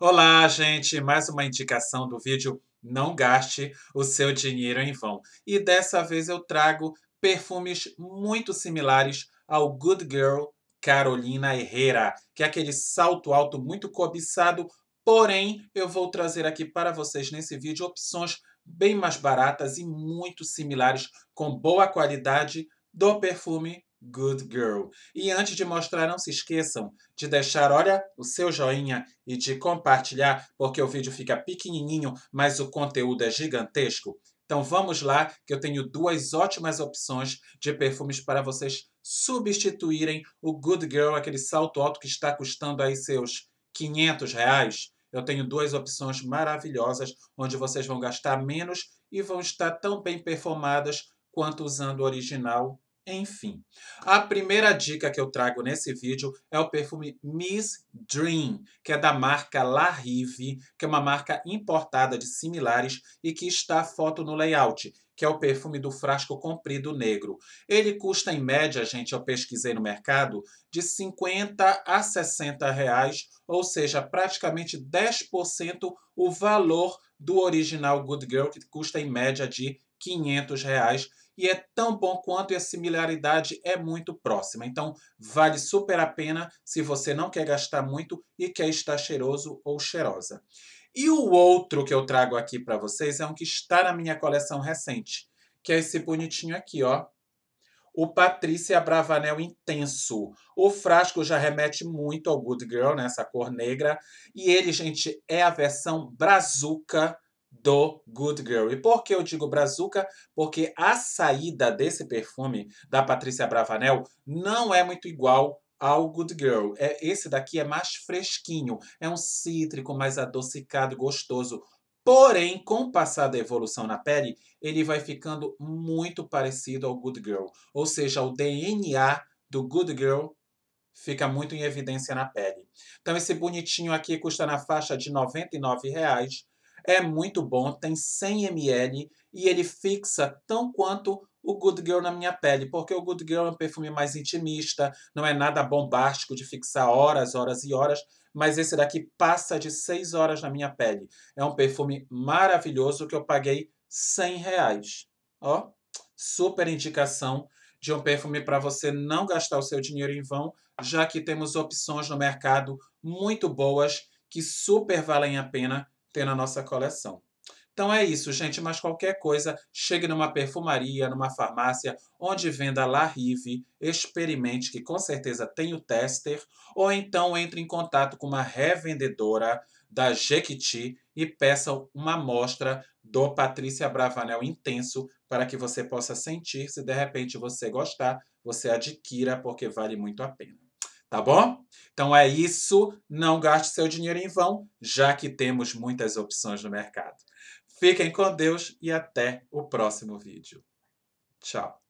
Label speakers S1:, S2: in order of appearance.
S1: Olá, gente! Mais uma indicação do vídeo Não Gaste o Seu Dinheiro em Vão. E dessa vez eu trago perfumes muito similares ao Good Girl Carolina Herrera, que é aquele salto alto muito cobiçado, porém eu vou trazer aqui para vocês nesse vídeo opções bem mais baratas e muito similares, com boa qualidade, do perfume Good Girl. E antes de mostrar, não se esqueçam de deixar, olha, o seu joinha e de compartilhar, porque o vídeo fica pequenininho, mas o conteúdo é gigantesco. Então vamos lá, que eu tenho duas ótimas opções de perfumes para vocês substituírem o Good Girl, aquele salto alto que está custando aí seus 500 reais. Eu tenho duas opções maravilhosas, onde vocês vão gastar menos e vão estar tão bem performadas quanto usando o original enfim, a primeira dica que eu trago nesse vídeo é o perfume Miss Dream, que é da marca La Rive, que é uma marca importada de similares e que está foto no layout, que é o perfume do frasco comprido negro. Ele custa em média, gente, eu pesquisei no mercado, de 50 a 60 reais, ou seja, praticamente 10% o valor do original Good Girl, que custa em média de 500 reais e é tão bom quanto e a similaridade é muito próxima. Então, vale super a pena se você não quer gastar muito e quer estar cheiroso ou cheirosa. E o outro que eu trago aqui para vocês é um que está na minha coleção recente, que é esse bonitinho aqui, ó. O Patrícia Bravanel Intenso. O frasco já remete muito ao Good Girl, né? Essa cor negra. E ele, gente, é a versão brazuca do Good Girl. E por que eu digo brazuca? Porque a saída desse perfume da Patrícia Bravanel não é muito igual ao Good Girl. É, esse daqui é mais fresquinho, é um cítrico mais adocicado, gostoso. Porém, com o passar da evolução na pele, ele vai ficando muito parecido ao Good Girl. Ou seja, o DNA do Good Girl fica muito em evidência na pele. Então, esse bonitinho aqui custa na faixa de R$ 99,00 é muito bom, tem 100 ml e ele fixa tão quanto o Good Girl na minha pele, porque o Good Girl é um perfume mais intimista, não é nada bombástico de fixar horas, horas e horas, mas esse daqui passa de 6 horas na minha pele. É um perfume maravilhoso que eu paguei 100 reais. Ó, super indicação de um perfume para você não gastar o seu dinheiro em vão, já que temos opções no mercado muito boas que super valem a pena ter na nossa coleção. Então é isso, gente, mas qualquer coisa, chegue numa perfumaria, numa farmácia, onde venda La Rive, experimente, que com certeza tem o tester, ou então entre em contato com uma revendedora da Jequiti e peça uma amostra do Patrícia Bravanel Intenso para que você possa sentir, se de repente você gostar, você adquira, porque vale muito a pena tá bom? Então é isso, não gaste seu dinheiro em vão, já que temos muitas opções no mercado. Fiquem com Deus e até o próximo vídeo. Tchau.